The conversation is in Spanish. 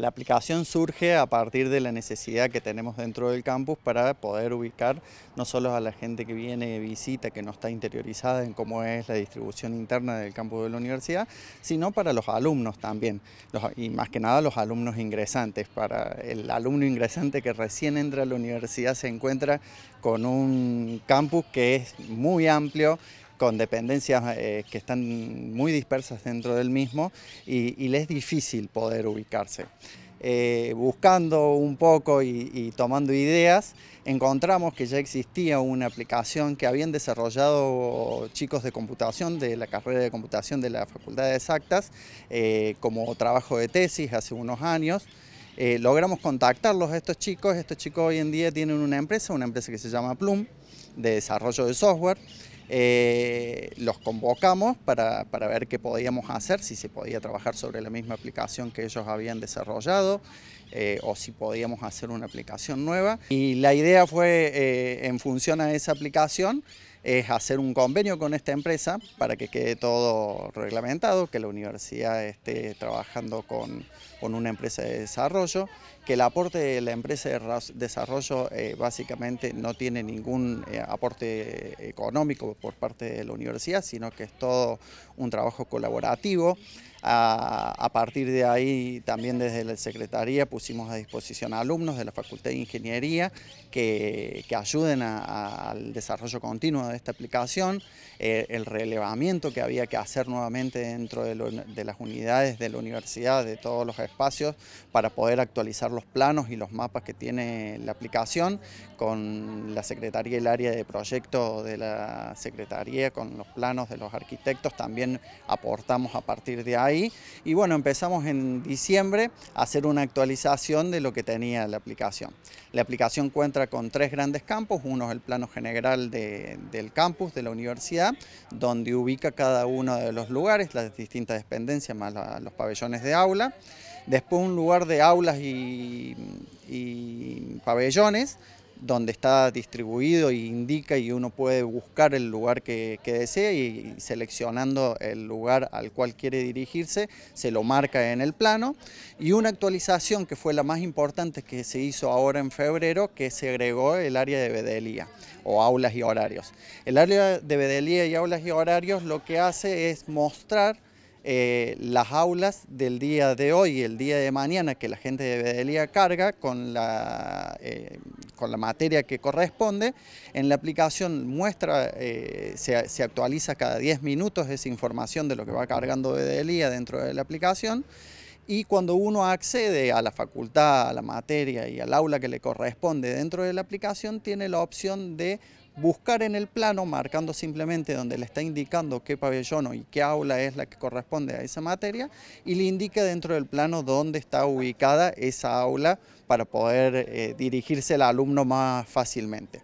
La aplicación surge a partir de la necesidad que tenemos dentro del campus para poder ubicar no solo a la gente que viene, visita, que no está interiorizada en cómo es la distribución interna del campus de la universidad, sino para los alumnos también, y más que nada los alumnos ingresantes. Para el alumno ingresante que recién entra a la universidad se encuentra con un campus que es muy amplio, con dependencias eh, que están muy dispersas dentro del mismo y, y les es difícil poder ubicarse. Eh, buscando un poco y, tomando ideas, encontramos que ya existía una aplicación que habían desarrollado chicos de computación de la carrera de computación de la Facultad de Exactas eh, como trabajo de tesis hace unos años. logramos contactarlos a estos chicos, estos chicos hoy en día tienen una empresa, una empresa que se llama Plum, de desarrollo de software, eh, los convocamos para, ver qué podíamos hacer, si se podía trabajar sobre la misma aplicación que ellos habían desarrollado eh, o si podíamos hacer una aplicación nueva. Y la idea fue, eh, en función a esa aplicación, es hacer un convenio con esta empresa para que quede todo reglamentado, que la universidad esté trabajando con, una empresa de desarrollo, que el aporte de la empresa de desarrollo eh, básicamente no tiene ningún eh, aporte económico por parte de la universidad, sino que es todo un trabajo colaborativo. A, partir de ahí, también desde la Secretaría pusimos a disposición a alumnos de la Facultad de Ingeniería que, ayuden al desarrollo continuo de esta aplicación, eh, el relevamiento que había que hacer nuevamente dentro de, las unidades de la universidad, de todos los espacios, para poder actualizar los planos y los mapas que tiene la aplicación, con la Secretaría y el área de proyecto de la Secretaría, con los planos de los arquitectos, también aportamos a partir de ahí y bueno, empezamos en diciembre a hacer una actualización de lo que tenía la aplicación. La aplicación cuenta con tres grandes campos. Uno es el plano general del campus de la universidad, donde ubica cada uno de los lugares, las distintas dependencias más los pabellones de aula. Después un lugar de aulas y pabellones donde está distribuido y e indica y uno puede buscar el lugar que, desea y, seleccionando el lugar al cual quiere dirigirse se lo marca en el plano y una actualización que fue la más importante que se hizo ahora en febrero que se agregó el área de bedelía o aulas y horarios. El área de bedelía y aulas y horarios lo que hace es mostrar eh, las aulas del día de hoy y el día de mañana que la gente de Bedelía carga con la, eh, con la materia que corresponde. En la aplicación muestra, eh, se, actualiza cada 10 minutos esa información de lo que va cargando Bedelía dentro de la aplicación. Y cuando uno accede a la facultad, a la materia y al aula que le corresponde dentro de la aplicación, tiene la opción de buscar en el plano, marcando simplemente donde le está indicando qué pabellón y qué aula es la que corresponde a esa materia, y le indica dentro del plano dónde está ubicada esa aula para poder eh, dirigirse al alumno más fácilmente.